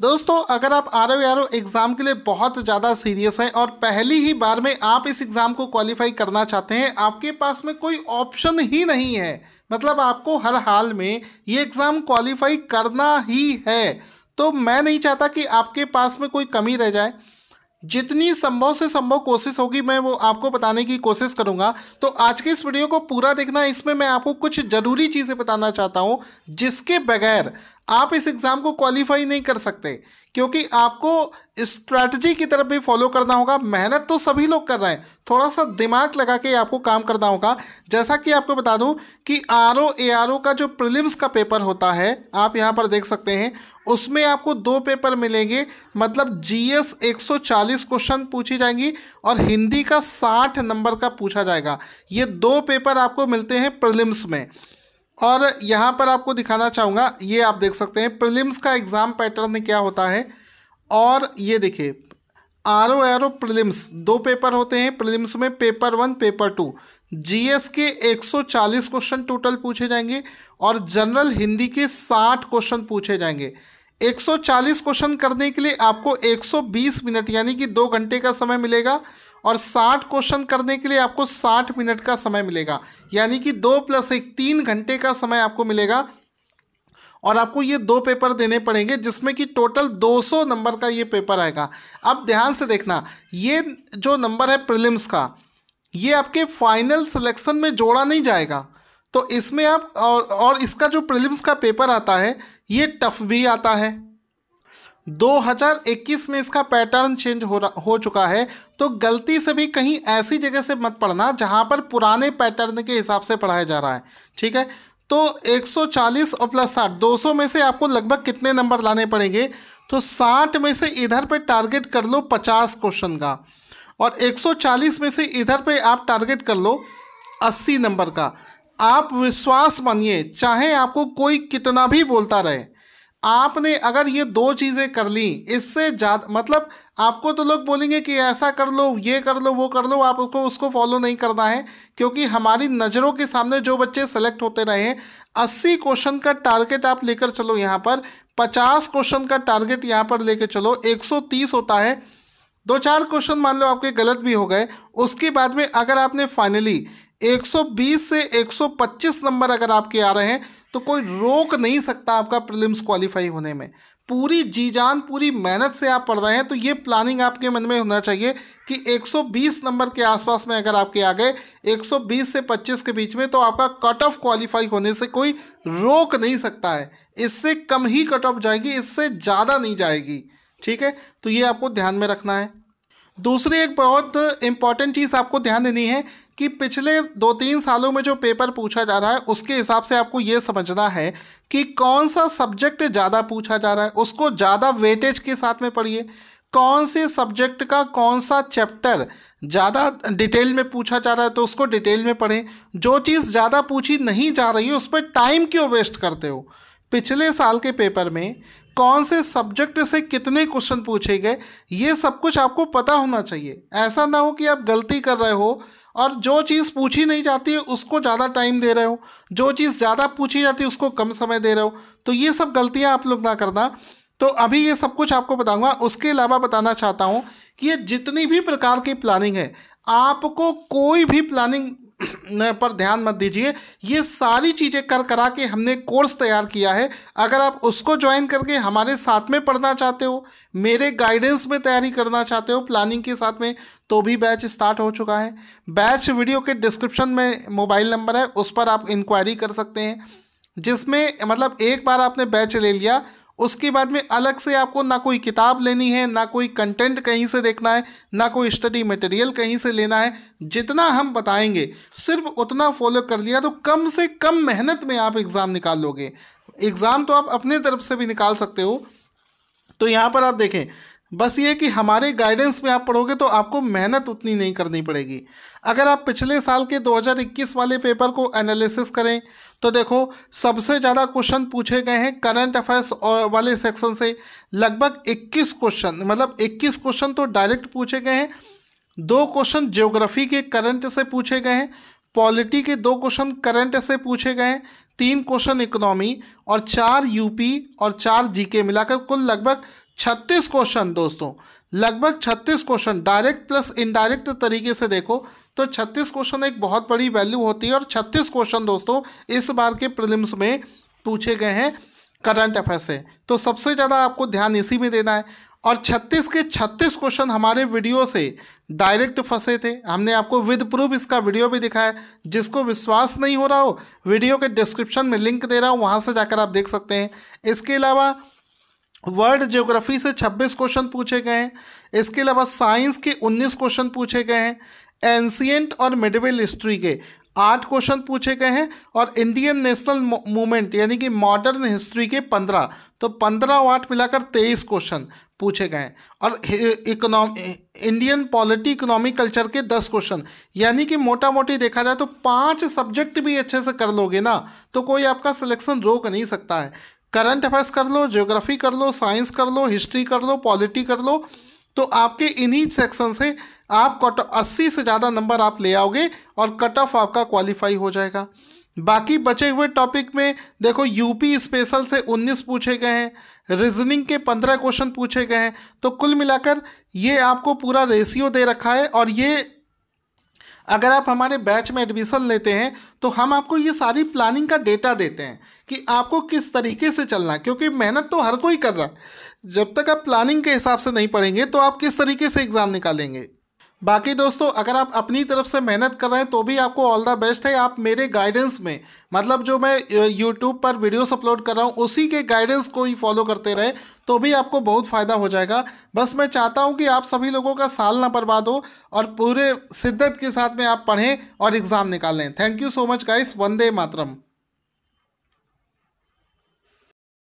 दोस्तों अगर आप R O R O exam के लिए बहुत ज़्यादा सीरियस हैं और पहली ही बार में आप इस एग्ज़ाम को क्वालिफाई करना चाहते हैं आपके पास में कोई ऑप्शन ही नहीं है मतलब आपको हर हाल में ये एग्ज़ाम क्वालिफाई करना ही है तो मैं नहीं चाहता कि आपके पास में कोई कमी रह जाए जितनी संभव से संभव कोशिश होगी मैं वो आपको बताने की कोशिश करूँगा तो आज के इस वीडियो को पूरा देखना इसमें मैं आपको कुछ ज़रूरी चीज़ें बताना चाहता हूँ जिसके बगैर आप इस एग्ज़ाम को क्वालिफाई नहीं कर सकते क्योंकि आपको स्ट्रैटी की तरफ भी फॉलो करना होगा मेहनत तो सभी लोग कर रहे हैं थोड़ा सा दिमाग लगा के आपको काम करना होगा जैसा कि आपको बता दूं कि R O A R O का जो प्रिलिम्स का पेपर होता है आप यहां पर देख सकते हैं उसमें आपको दो पेपर मिलेंगे मतलब जीएस 140 क्वेश्चन पूछी जाएंगी और हिंदी का 60 नंबर का पूछा जाएगा ये दो पेपर आपको मिलते हैं प्रिलिम्स में और यहाँ पर आपको दिखाना चाहूँगा ये आप देख सकते हैं प्रिलिम्स का एग्ज़ाम पैटर्न क्या होता है और ये देखिए R O R O prelims दो पेपर होते हैं प्रिलिम्स में paper one paper two GS के 140 क्वेश्चन टोटल पूछे जाएंगे और जनरल हिंदी के 60 क्वेश्चन पूछे जाएंगे 140 क्वेश्चन करने के लिए आपको 120 मिनट यानी कि दो घंटे का समय मिलेगा और 60 क्वेश्चन करने के लिए आपको 60 मिनट का समय मिलेगा यानी कि दो प्लस एक तीन घंटे का समय आपको मिलेगा और आपको ये दो पेपर देने पड़ेंगे जिसमें कि टोटल 200 नंबर का ये पेपर आएगा अब ध्यान से देखना ये जो नंबर है प्रिलिम्स का ये आपके फाइनल सिलेक्शन में जोड़ा नहीं जाएगा तो इसमें आप और, और इसका जो प्रिलिम्स का पेपर आता है ये टफ भी आता है 2021 में इसका पैटर्न चेंज हो रहा हो चुका है तो गलती से भी कहीं ऐसी जगह से मत पढ़ना जहां पर पुराने पैटर्न के हिसाब से पढ़ाया जा रहा है ठीक है तो 140 और प्लस साठ दो में से आपको लगभग कितने नंबर लाने पड़ेंगे तो 60 में से इधर पे टारगेट कर लो 50 क्वेश्चन का और 140 में से इधर पे आप टारगेट कर लो 80 नंबर का आप विश्वास मानिए चाहे आपको कोई कितना भी बोलता रहे आपने अगर ये दो चीज़ें कर ली इससे ज़्यादा मतलब आपको तो लोग बोलेंगे कि ऐसा कर लो ये कर लो वो कर लो आपको उसको फॉलो नहीं करना है क्योंकि हमारी नज़रों के सामने जो बच्चे सेलेक्ट होते रहे हैं अस्सी क्वेश्चन का टारगेट आप लेकर चलो यहाँ पर पचास क्वेश्चन का टारगेट यहाँ पर लेकर चलो एक सौ तीस होता है दो चार क्वेश्चन मान लो आपके गलत भी हो गए उसके बाद में अगर आपने फाइनली 120 से 125 नंबर अगर आपके आ रहे हैं तो कोई रोक नहीं सकता आपका प्रिलिम्स क्वालिफाई होने में पूरी जी जान पूरी मेहनत से आप पढ़ रहे हैं तो ये प्लानिंग आपके मन में होना चाहिए कि 120 नंबर के आसपास में अगर आपके आ गए 120 से 25 के बीच में तो आपका कट ऑफ क्वालिफाई होने से कोई रोक नहीं सकता है इससे कम ही कट ऑफ जाएगी इससे ज़्यादा नहीं जाएगी ठीक है तो ये आपको ध्यान में रखना है दूसरी एक बहुत इंपॉर्टेंट चीज़ आपको ध्यान देनी है कि पिछले दो तीन सालों में जो पेपर पूछा जा रहा है उसके हिसाब से आपको ये समझना है कि कौन सा सब्जेक्ट ज़्यादा पूछा जा रहा है उसको ज़्यादा वेटेज के साथ में पढ़िए कौन से सब्जेक्ट का कौन सा चैप्टर ज़्यादा डिटेल में पूछा जा रहा है तो उसको डिटेल में पढ़ें जो चीज़ ज़्यादा पूछी नहीं जा रही है उस पर टाइम क्यों वेस्ट करते हो पिछले साल के पेपर में कौन से सब्जेक्ट से कितने क्वेश्चन पूछे गए ये सब कुछ आपको पता होना चाहिए ऐसा ना हो कि आप गलती कर रहे हो और जो चीज़ पूछी नहीं जाती है उसको ज़्यादा टाइम दे रहे हो जो चीज़ ज़्यादा पूछी जाती है उसको कम समय दे रहे हो तो ये सब गलतियाँ आप लोग ना करना तो अभी ये सब कुछ आपको बताऊंगा उसके अलावा बताना चाहता हूँ कि ये जितनी भी प्रकार की प्लानिंग है आपको कोई भी प्लानिंग पर ध्यान मत दीजिए ये सारी चीज़ें कर करा के हमने कोर्स तैयार किया है अगर आप उसको ज्वाइन करके हमारे साथ में पढ़ना चाहते हो मेरे गाइडेंस में तैयारी करना चाहते हो प्लानिंग के साथ में तो भी बैच स्टार्ट हो चुका है बैच वीडियो के डिस्क्रिप्शन में मोबाइल नंबर है उस पर आप इंक्वायरी कर सकते हैं जिसमें मतलब एक बार आपने बैच ले लिया उसके बाद में अलग से आपको ना कोई किताब लेनी है ना कोई कंटेंट कहीं से देखना है ना कोई स्टडी मटेरियल कहीं से लेना है जितना हम बताएंगे सिर्फ उतना फॉलो कर लिया तो कम से कम मेहनत में आप एग्ज़ाम निकाल लोगे एग्ज़ाम तो आप अपने तरफ से भी निकाल सकते हो तो यहाँ पर आप देखें बस ये कि हमारे गाइडेंस में आप पढ़ोगे तो आपको मेहनत उतनी नहीं करनी पड़ेगी अगर आप पिछले साल के 2021 वाले पेपर को एनालिसिस करें तो देखो सबसे ज़्यादा क्वेश्चन पूछे गए हैं करंट अफेयर्स वाले सेक्शन से लगभग 21 क्वेश्चन मतलब 21 क्वेश्चन तो डायरेक्ट पूछे गए हैं दो क्वेश्चन ज्योग्राफी के करंट से पूछे गए हैं पॉलिटी के दो क्वेश्चन करंट से पूछे गए हैं तीन क्वेश्चन इकोनॉमी और चार यूपी और चार जीके मिलाकर कुल लगभग छत्तीस क्वेश्चन दोस्तों लगभग छत्तीस क्वेश्चन डायरेक्ट प्लस इनडायरेक्ट तरीके से देखो तो छत्तीस क्वेश्चन एक बहुत बड़ी वैल्यू होती है और छत्तीस क्वेश्चन दोस्तों इस बार के प्रिलिम्स में पूछे गए हैं करंट अफेयर से तो सबसे ज़्यादा आपको ध्यान इसी में देना है और 36 के 36 क्वेश्चन हमारे वीडियो से डायरेक्ट फंसे थे हमने आपको विद प्रूफ इसका वीडियो भी दिखाया जिसको विश्वास नहीं हो रहा हो वीडियो के डिस्क्रिप्शन में लिंक दे रहा हूँ वहाँ से जाकर आप देख सकते हैं इसके अलावा वर्ल्ड ज्योग्राफी से 26 क्वेश्चन पूछे गए हैं इसके अलावा साइंस के 19 क्वेश्चन पूछे गए हैं एंशियंट और मिडिवल हिस्ट्री के आठ क्वेश्चन पूछे गए हैं और इंडियन नेशनल मूवमेंट यानी कि मॉडर्न हिस्ट्री के पंद्रह तो पंद्रह और आठ मिलाकर तेईस क्वेश्चन पूछे गए हैं और economy Indian polity economy culture के दस क्वेश्चन यानी कि मोटा मोटी देखा जाए तो पांच सब्जेक्ट भी अच्छे से कर लोगे ना तो कोई आपका सिलेक्शन रोक नहीं सकता है करंट अफेयर्स कर लो ज्योग्राफी कर लो साइंस कर लो हिस्ट्री कर लो पॉलिटी कर लो तो आपके इन्हीं सेक्शन से आप कट अस्सी से ज़्यादा नंबर आप ले आओगे और कट ऑफ आपका क्वालिफाई हो जाएगा बाकी बचे हुए टॉपिक में देखो यूपी स्पेशल से 19 पूछे गए हैं रीजनिंग के 15 क्वेश्चन पूछे गए हैं तो कुल मिलाकर ये आपको पूरा रेशियो दे रखा है और ये अगर आप हमारे बैच में एडमिशन लेते हैं तो हम आपको ये सारी प्लानिंग का डेटा देते हैं कि आपको किस तरीके से चलना है क्योंकि मेहनत तो हर कोई कर रहा है जब तक आप प्लानिंग के हिसाब से नहीं पढ़ेंगे तो आप किस तरीके से एग्ज़ाम निकालेंगे बाकी दोस्तों अगर आप अपनी तरफ से मेहनत कर रहे हैं तो भी आपको ऑल द बेस्ट है आप मेरे गाइडेंस में मतलब जो मैं यूट्यूब पर वीडियोस अपलोड कर रहा हूँ उसी के गाइडेंस को ही फॉलो करते रहे तो भी आपको बहुत फ़ायदा हो जाएगा बस मैं चाहता हूँ कि आप सभी लोगों का साल ना बर्बाद हो और पूरे शिद्दत के साथ में आप पढ़ें और एग्ज़ाम निकालें thank you so much guys Vande Mataram